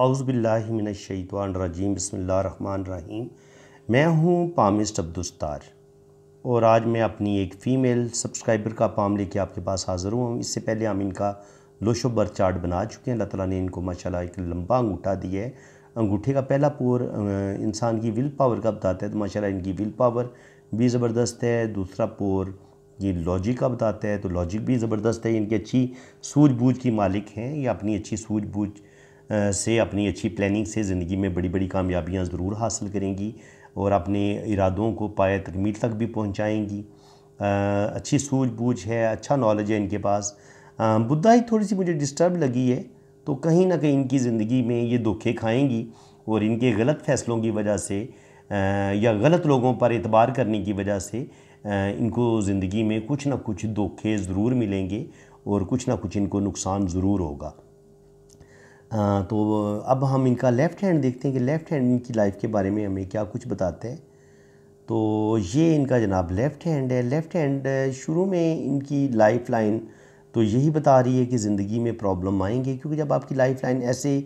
अउज़बिल्लिमिनशैतवानरजीम बसमीम मैं हूँ पामिस्ट अब्दुस्तार और आज मैं अपनी एक फ़ीमेल सब्सक्राइबर का पाम लेके आपके पास हाज़िर हुआ हूँ इससे पहले हम इनका लोशोबर चार्ट बना चुके हैं अल्लाह ताला ने इनको माशाल्लाह एक लंबा अंगूठा दिया है अंगूठे का पहला पोर इंसान की विल पावर का बताता है तो माशाल्लाह इनकी विल पावर भी ज़बरदस्त है दूसरा पोर ये लॉजिक का बताता है तो लॉजिक भी ज़बरदस्त है इनकी अच्छी सूझबूझ की मालिक हैं या अपनी अच्छी सूझबूझ से अपनी अच्छी प्लानिंग से ज़िंदगी में बड़ी बड़ी कामयाबियाँ ज़रूर हासिल करेंगी और अपने इरादों को पाए तकमील तक भी पहुँचाएँगी अच्छी सूझबूझ है अच्छा नॉलेज है इनके पास बुद्धा ही थोड़ी सी मुझे डिस्टर्ब लगी है तो कहीं ना कहीं इनकी ज़िंदगी में ये धोखे खाएंगी और इनके गलत फ़ैसलों की वजह से या गलत लोगों पर एतबार करने की वजह से इनको ज़िंदगी में कुछ ना कुछ धोखे ज़रूर मिलेंगे और कुछ ना कुछ इनको नुकसान ज़रूर होगा तो अब हम इनका लेफ़्ट हैंड देखते हैं कि लेफ़्ट हैंड इनकी लाइफ के बारे में हमें क्या कुछ बताते हैं तो ये इनका जनाब लेफ़्ट हैंड है लेफ़्ट हैंड शुरू में इनकी लाइफ लाइन तो यही बता रही है कि ज़िंदगी में प्रॉब्लम आएंगे क्योंकि जब आपकी लाइफ लाइन ऐसे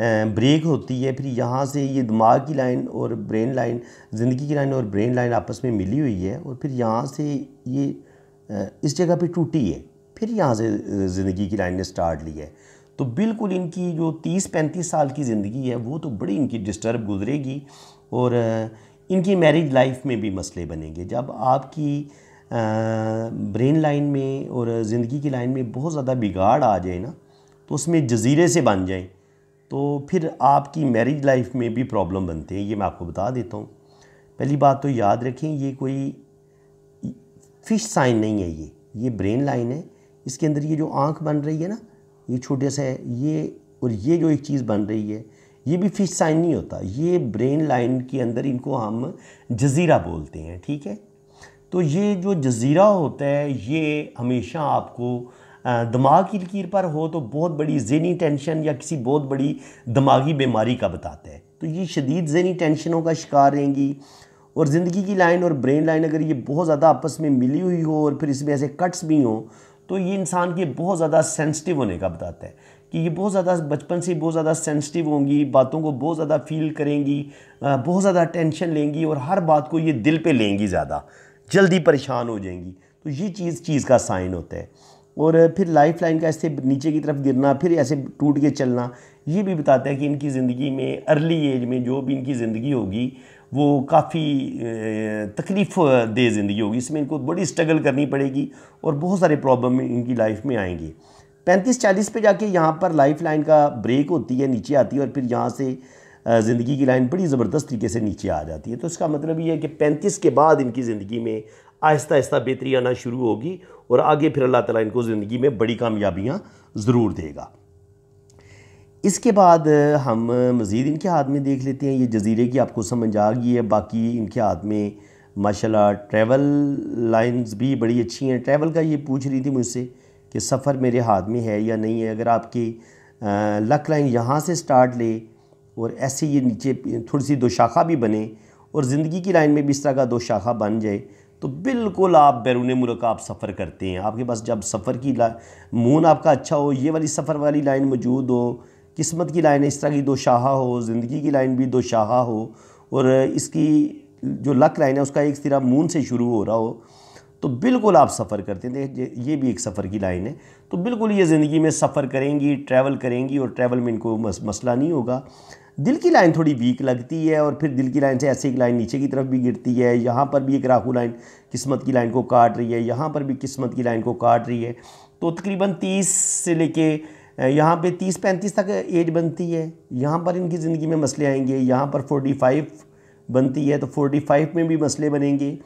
ब्रेक होती है फिर यहाँ से ये दिमाग की लाइन और ब्रेन लाइन ज़िंदगी की लाइन और ब्रेन लाइन आपस में मिली हुई है और फिर यहाँ से ये इस जगह पे टूटी है फिर यहाँ से ज़िंदगी की लाइन ने स्टार्ट ली है तो बिल्कुल इनकी जो तीस पैंतीस साल की ज़िंदगी है वो तो बड़ी इनकी डिस्टर्ब गुजरेगी और इनकी मैरिज लाइफ में भी मसले बनेंगे जब आपकी ब्रेन लाइन में और ज़िंदगी की लाइन में बहुत ज़्यादा बिगाड़ आ जाए ना तो उसमें जजीरे से बन जाए तो फिर आपकी मैरिज लाइफ में भी प्रॉब्लम बनते हैं ये मैं आपको बता देता हूँ पहली बात तो याद रखें ये कोई फ़िश साइन नहीं है ये ये ब्रेन लाइन है इसके अंदर ये जो आँख बन रही है ना ये छोटे सा है ये और ये जो एक चीज़ बन रही है ये भी फिश साइन नहीं होता ये ब्रेन लाइन के अंदर इनको हम जजीरा बोलते हैं ठीक है तो ये जो जजीरा होता है ये हमेशा आपको दिमाग की लकीर पर हो तो बहुत बड़ी जहनी टेंशन या किसी बहुत बड़ी दिमागी बीमारी का बताता है तो ये शदीद जहनी टेंशनों का शिकार रहेंगी और ज़िंदगी की लाइन और ब्रेन लाइन अगर ये बहुत ज़्यादा आपस में मिली हुई हो और फिर इसमें ऐसे कट्स भी हों तो ये इंसान के बहुत ज़्यादा सेंसिटिव होने का बताता है कि ये बहुत ज़्यादा बचपन से बहुत ज़्यादा सेंसिटिव होंगी बातों को बहुत ज़्यादा फील करेंगी बहुत ज़्यादा टेंशन लेंगी और हर बात को ये दिल पे लेंगी ज़्यादा जल्दी परेशान हो जाएंगी तो ये चीज़ चीज़ का साइन होता है और फिर लाइफ लाइन का ऐसे नीचे की तरफ गिरना फिर ऐसे टूट के चलना ये भी बताता है कि इनकी ज़िंदगी में अर्ली एज में जो भी इनकी ज़िंदगी होगी वो काफ़ी तकलीफ दे ज़िंदगी होगी इसमें इनको बड़ी स्ट्रगल करनी पड़ेगी और बहुत सारे प्रॉब्लम इनकी लाइफ में आएंगे पैंतीस चालीस पे जाके यहाँ पर लाइफ लाइन का ब्रेक होती है नीचे आती है और फिर यहाँ से ज़िंदगी की लाइन बड़ी ज़बरदस्त तरीके से नीचे आ जाती है तो इसका मतलब ये है कि पैंतीस के बाद इनकी ज़िंदगी में आहिस्ता आहिस्ता बेहतरी आना शुरू होगी और आगे फिर अल्लाह ताला इनको ज़िंदगी में बड़ी कामयाबियाँ ज़रूर देगा इसके बाद हम मज़ीद इनके हाथ में देख लेते हैं ये जजीरे की आपको समझ आ गई है बाकी इनके हाथ में माशाल्लाह ट्रैवल लाइंस भी बड़ी अच्छी हैं ट्रैवल का ये पूछ रही थी मुझसे कि सफ़र मेरे हाथ में है या नहीं है अगर आपकी लक लाइन यहाँ से स्टार्ट ले और ऐसे ये नीचे थोड़ी सी दो शाखा भी बने और ज़िंदगी की लाइन में भी इस तरह का दो शाखा बन जाए तो बिल्कुल आप बैरून मुल्क आप सफ़र करते हैं आपके पास जब सफ़र की ला मून आपका अच्छा हो ये वाली सफ़र वाली लाइन मौजूद हो किस्मत की लाइन इस तरह की दो शाहा हो ज़िंदगी की लाइन भी दो शाहा हो और इसकी जो लक लाइन है उसका एक सिरा मून से शुरू हो रहा हो तो बिल्कुल आप सफ़र करते हैं ये भी एक सफ़र की लाइन है तो बिल्कुल ये ज़िंदगी में सफ़र करेंगी ट्रैवल करेंगी और ट्रैवल में इनको मसला नहीं होगा दिल की लाइन थोड़ी वीक लगती है और फिर दिल की लाइन से ऐसे एक लाइन नीचे की तरफ भी गिरती है यहाँ पर भी एक राहु लाइन किस्मत की लाइन को काट रही है यहाँ पर भी किस्मत की लाइन को काट रही है तो तकरीबन तीस से लेके यहाँ पे 30-35 तक एज बनती है यहाँ पर इनकी ज़िंदगी में मसले आएंगे यहाँ पर 45 बनती है तो 45 में भी मसले बनेंगे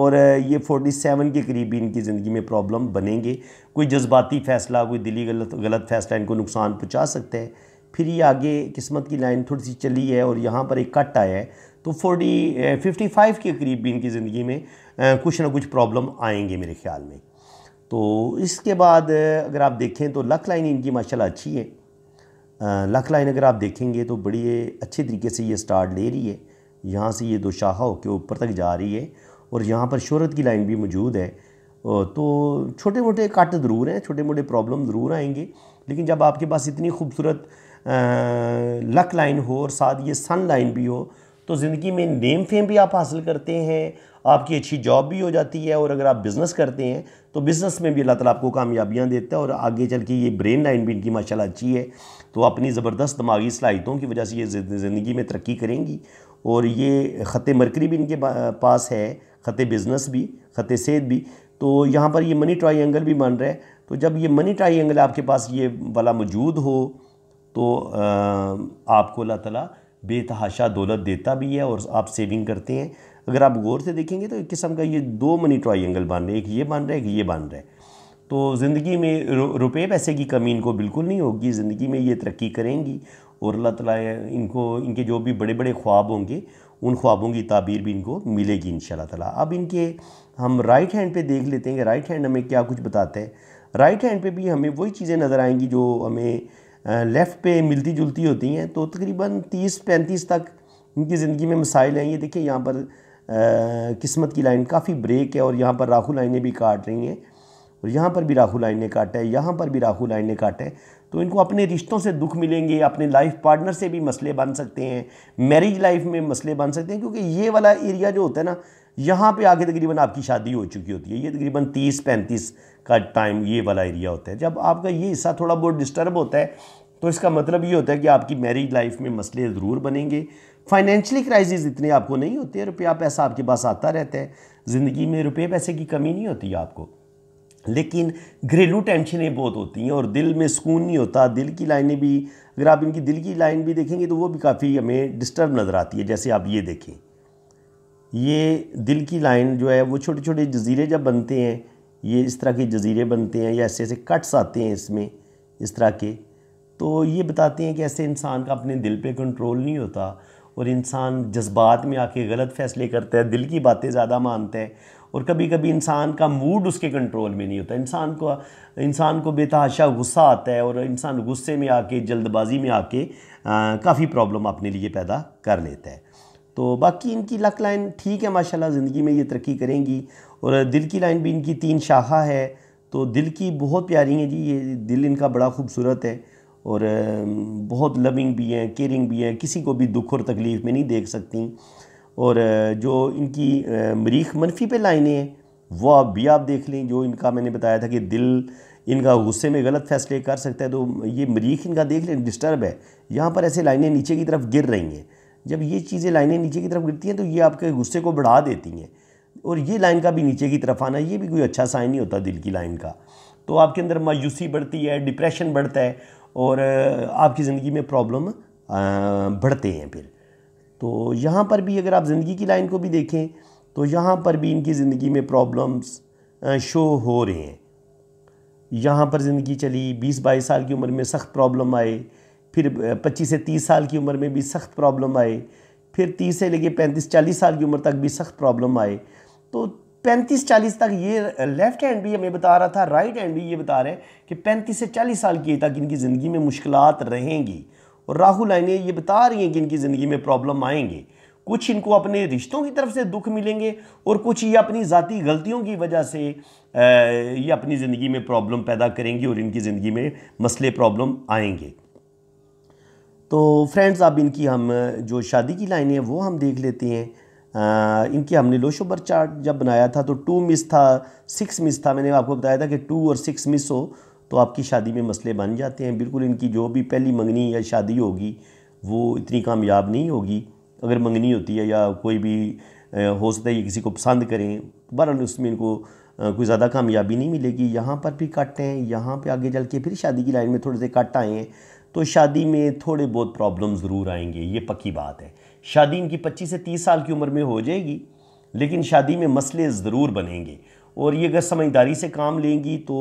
और ये 47 के करीब भी इनकी ज़िंदगी में प्रॉब्लम बनेंगे कोई जज्बाती फ़ैसला कोई दिली गलत गलत फ़ैसला इनको नुकसान पहुँचा सकता है फिर ये आगे किस्मत की लाइन थोड़ी सी चली है और यहाँ पर एक कट आया है तो फोर्टी फिफ्टी फाइव के करीब भी इनकी ज़िंदगी में कुछ ना कुछ प्रॉब्लम आएंगे मेरे ख्याल में तो इसके बाद अगर आप देखें तो लक लाइन इनकी माशाल्लाह अच्छी है लक लाइन अगर आप देखेंगे तो बड़ी अच्छे तरीके से ये स्टार्ट ले रही है यहाँ से ये दो शाखा होकर ऊपर तक जा रही है और यहाँ पर शहरत की लाइन भी मौजूद है तो छोटे मोटे कट ज़रूर हैं छोटे मोटे प्रॉब्लम ज़रूर आएंगे लेकिन जब आपके पास इतनी खूबसूरत लक लाइन हो और साथ ये सन लाइन भी हो तो ज़िंदगी में नेम फेम भी आप हासिल करते हैं आपकी अच्छी जॉब भी हो जाती है और अगर आप बिज़नेस करते हैं तो बिज़नेस में भी अल्लाह ताला आपको कामयाबियाँ देता है और आगे चल के ये ब्रेन लाइन भी इनकी माशाल्लाह अच्छी है तो अपनी ज़बरदस्त दिमागी सलाहितों की वजह से ये ज़िंदगी में तरक्की करेंगी और ये ख़त मरकरी भी इनके पास है ख़त बिज़नेस भी ख़त सेहत भी तो यहाँ पर ये मनी ट्राइंगल भी बन रहा है तो जब ये मनी ट्राइंगल आपके पास ये वाला मौजूद हो तो आपको अल्लाह ताला बेतहाशा दौलत देता भी है और आप सेविंग करते हैं अगर आप गौर से देखेंगे तो एक किस्म का ये दो मनी ट्राइंगल बन रहे हैं एक ये बन रहा है एक ये बन रहा है तो ज़िंदगी में रुपये पैसे की कमी इनको बिल्कुल नहीं होगी ज़िंदगी में ये तरक्की करेंगी और अल्लाह ताला इनको इनके जो भी बड़े बड़े ख्वाब होंगे उन ख्वाबों की ताबीर भी इनको मिलेगी इन ताला अब इनके हम राइट हैंड पे देख लेते हैं कि राइट हैंड हमें क्या कुछ बताता है राइट हैंड पे भी हमें वही चीज़ें नज़र आएंगी जो हमें लेफ़्ट पे मिलती जुलती होती हैं तो तकरीबन तीस पैंतीस तक इनकी ज़िंदगी में मसाइल हैं ये देखिए यहाँ पर आ, किस्मत की लाइन काफ़ी ब्रेक है और यहाँ पर राहु लाइनें भी काट रही हैं और यहाँ पर भी राहु लाइनें काटा है यहाँ पर भी राहु लाइनें काटा है तो इनको अपने रिश्तों से दुख मिलेंगे अपने लाइफ पार्टनर से भी मसले बन सकते हैं मैरिज लाइफ में मसले बन सकते हैं क्योंकि ये वाला एरिया जो होता है ना यहाँ पर आगे तकरीबन आपकी शादी हो चुकी होती है ये तकरीबन तीस पैंतीस का टाइम ये वाला एरिया होता है जब आपका ये हिस्सा थोड़ा बहुत डिस्टर्ब होता है तो इसका मतलब ये होता है कि आपकी मैरिज लाइफ में मसले ज़रूर बनेंगे फाइनेंशियली क्राइसिस इतने आपको नहीं होते रुपया पैसा आपके पास आता रहता है ज़िंदगी में रुपये पैसे की कमी नहीं होती आपको लेकिन घरेलू टेंशनें बहुत होती हैं और दिल में सुकून नहीं होता दिल की लाइनें भी अगर आप इनकी दिल की लाइन भी देखेंगे तो वो भी काफ़ी हमें डिस्टर्ब नज़र आती है जैसे आप ये देखें ये दिल की लाइन जो है वो छोटे छोटे जजीरे जब बनते हैं ये इस तरह के जजीरे बनते हैं या ऐसे ऐसे कट्स आते हैं इसमें इस तरह के तो ये बताते हैं कि ऐसे इंसान का अपने दिल पे कंट्रोल नहीं होता और इंसान जज्बात में आके गलत फैसले करता है दिल की बातें ज़्यादा मानता है और कभी कभी इंसान का मूड उसके कंट्रोल में नहीं होता इंसान को इंसान को बेतहाशा गुस्सा आता है और इंसान गुस्से में आके जल्दबाजी में आके काफ़ी प्रॉब्लम अपने लिए पैदा कर लेता है तो बाकी इनकी लक लाइन ठीक है माशाल्लाह ज़िंदगी में ये तरक्की करेंगी और दिल की लाइन भी इनकी तीन शाखा है तो दिल की बहुत प्यारी हैं जी ये दिल इनका बड़ा खूबसूरत है और बहुत लविंग भी हैं केयरिंग भी हैं किसी को भी दुख और तकलीफ़ में नहीं देख सकती और जो इनकी मरीख मनफी पे लाइनें हैं वो आप भी आप देख लें जो इनका मैंने बताया था कि दिल इनका गुस्से में गलत फैसले कर सकता है तो ये मरीख इनका देख लें डिस्टर्ब है यहाँ पर ऐसे लाइनें नीचे की तरफ गिर रही हैं जब ये चीज़ें लाइनें नीचे की तरफ गिरती हैं तो ये आपके गुस्से को बढ़ा देती हैं और ये लाइन का भी नीचे की तरफ आना ये भी कोई अच्छा साइन नहीं होता दिल की लाइन का तो आपके अंदर मायूसी बढ़ती है डिप्रेशन बढ़ता है और आपकी ज़िंदगी में प्रॉब्लम बढ़ते हैं फिर तो यहाँ पर भी अगर आप ज़िंदगी की लाइन को भी देखें तो यहाँ पर भी इनकी ज़िंदगी में प्रॉब्लम्स शो हो रहे हैं यहाँ पर ज़िंदगी चली बीस बाईस साल की उम्र में सख्त प्रॉब्लम आए फिर 25 से 30 साल की उम्र में भी सख्त प्रॉब्लम आए फिर 30 से लेके 35-40 साल की उम्र तक भी सख्त प्रॉब्लम आए तो 35-40 तक ये लेफ़्ट हैंड भी हमें बता रहा था राइट हैंड भी ये बता रहे हैं कि 35 से 40 साल की तक इनकी ज़िंदगी में मुश्किल रहेंगी और राहुल लाइनें ये बता रही हैं कि इनकी ज़िंदगी में प्रॉब्लम आएंगे कुछ इनको अपने रिश्तों की तरफ से दुख मिलेंगे और कुछ ये अपनी ज़ाती गलतियों की वजह से ये अपनी ज़िंदगी में प्रॉब्लम पैदा करेंगी और इनकी ज़िंदगी में मसले प्रॉब्लम आएंगे तो फ्रेंड्स अब इनकी हम जो शादी की लाइनें हैं वो हम देख लेते हैं आ, इनकी हमने लोशोबर चार्ट जब बनाया था तो टू मिस था सिक्स मिस था मैंने आपको बताया था कि टू और सिक्स मिस हो तो आपकी शादी में मसले बन जाते हैं बिल्कुल इनकी जो भी पहली मंगनी या शादी होगी वो इतनी कामयाब नहीं होगी अगर मंगनी होती है या कोई भी हो सकता है किसी को पसंद करें बर उसमें इनको कोई ज़्यादा कामयाबी नहीं मिलेगी यहाँ पर भी कट हैं यहाँ पे आगे चल के फिर शादी की लाइन में थोड़े से कट आए हैं तो शादी में थोड़े बहुत प्रॉब्लम ज़रूर आएंगे ये पक्की बात है शादी इनकी पच्चीस से तीस साल की उम्र में हो जाएगी लेकिन शादी में मसले ज़रूर बनेंगे और ये अगर समझदारी से काम लेंगी तो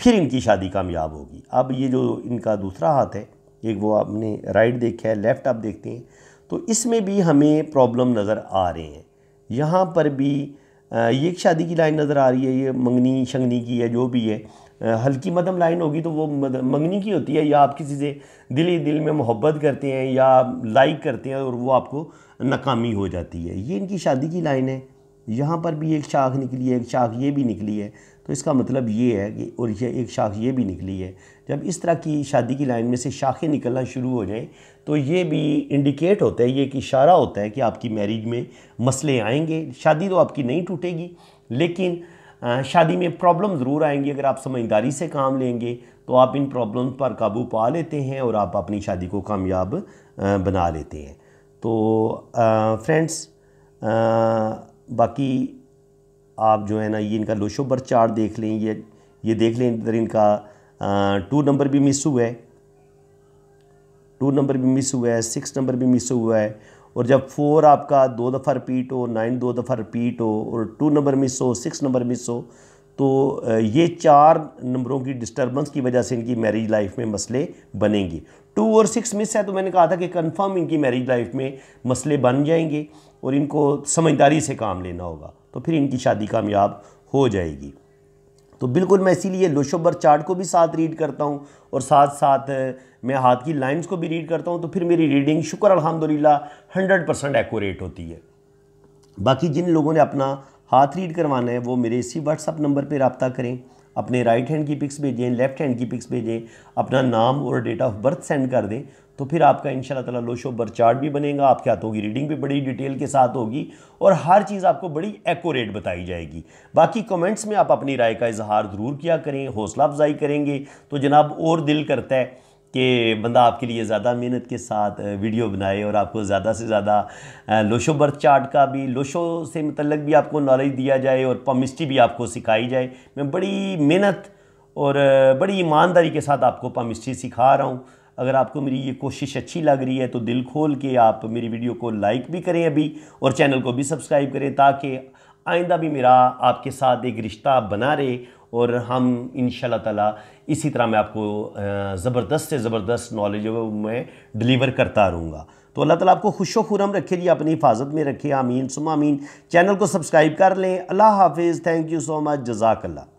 फिर इनकी शादी कामयाब होगी अब ये जो इनका दूसरा हाथ है एक वो आपने राइट देखा है लेफ़्ट आप देखते हैं तो इसमें भी हमें प्रॉब्लम नज़र आ रहे हैं यहाँ पर भी ये एक शादी की लाइन नज़र आ रही है ये मंगनी शंगनी की है जो भी है हल्की मदम लाइन होगी तो वो मंगनी की होती है या आप किसी से दिल ही दिल में मोहब्बत करते हैं या लाइक करते हैं और वो आपको नाकामी हो जाती है ये इनकी शादी की लाइन है यहाँ पर भी एक शाख निकली है एक शाख ये भी निकली है तो इसका मतलब ये है कि और ये एक शाख ये भी निकली है जब इस तरह की शादी की लाइन में से शाखें निकलना शुरू हो जाएं तो ये भी इंडिकेट होता है ये एक इशारा होता है कि आपकी मैरिज में मसले आएंगे शादी तो आपकी नहीं टूटेगी लेकिन शादी में प्रॉब्लम ज़रूर आएंगी अगर आप समझदारी से काम लेंगे तो आप इन प्रॉब्लम पर काबू पा लेते हैं और आप अपनी शादी को कामयाब बना लेते हैं तो फ्रेंड्स बाकी आप जो है ना ये इनका लोशोबर चार्ट देख लें ये ये देख लें इधर इनका टू नंबर भी मिस हुआ है टू नंबर भी मिस हुआ है सिक्स नंबर भी मिस हुआ है और जब फोर आपका दो दफ़ा रिपीट हो नाइन दो दफ़ा रिपीट हो और टू नंबर मिस हो सिक्स नंबर मिस हो तो ये चार नंबरों की डिस्टरबेंस की वजह से इनकी मैरिज लाइफ में मसले बनेंगे टू और सिक्स मिस है तो मैंने कहा था कि कंफर्म इनकी मैरिज लाइफ में मसले बन जाएंगे और इनको समझदारी से काम लेना होगा तो फिर इनकी शादी कामयाब हो जाएगी तो बिल्कुल मैं इसीलिए लोशोबर चार्ट को भी साथ रीड करता हूँ और साथ साथ मैं हाथ की लाइंस को भी रीड करता हूँ तो फिर मेरी रीडिंग शुक्र अलहमदिल्ला हंड्रेड परसेंट एकोरेट होती है बाकी जिन लोगों ने अपना हाथ रीड करवाना है वो मेरे इसी व्हाट्सअप नंबर पर रबता करें अपने राइट हैंड की पिक्स भेजें लेफ्ट हैंड की पिक्स भेजें अपना नाम और डेट ऑफ बर्थ सेंड कर दें तो फिर आपका इन ताला लोशो बर चार्ट भी बनेगा आपके हाथों की रीडिंग भी बड़ी डिटेल के साथ होगी और हर चीज़ आपको बड़ी एक्यूरेट बताई जाएगी बाकी कमेंट्स में आप अपनी राय का इजहार ज़रूर किया करें हौसला अफजाई करेंगे तो जनाब और दिल करता है कि बंदा आपके लिए ज़्यादा मेहनत के साथ वीडियो बनाए और आपको ज़्यादा से ज़्यादा लोशो बर्थ चार्ट का भी लोशो से मतलब भी आपको नॉलेज दिया जाए और पमिस्ट्री भी आपको सिखाई जाए मैं बड़ी मेहनत और बड़ी ईमानदारी के साथ आपको पमिस्ट्री सिखा रहा हूँ अगर आपको मेरी ये कोशिश अच्छी लग रही है तो दिल खोल के आप मेरी वीडियो को लाइक भी करें अभी और चैनल को भी सब्सक्राइब करें ताकि आइंदा भी मेरा आपके साथ एक रिश्ता बना रहे और हम इन ताला इसी तरह मैं आपको ज़बरदस्त से ज़बरदस्त नॉलेज मैं डिलीवर करता रहूँगा तो अल्लाह ताला आपको खुश खुरम रखे जी अपनी हिफाजत में रखे आमीन आमीन चैनल को सब्सक्राइब कर लें अल्लाह हाफिज़ थैंक यू सो मच जजाकल्ला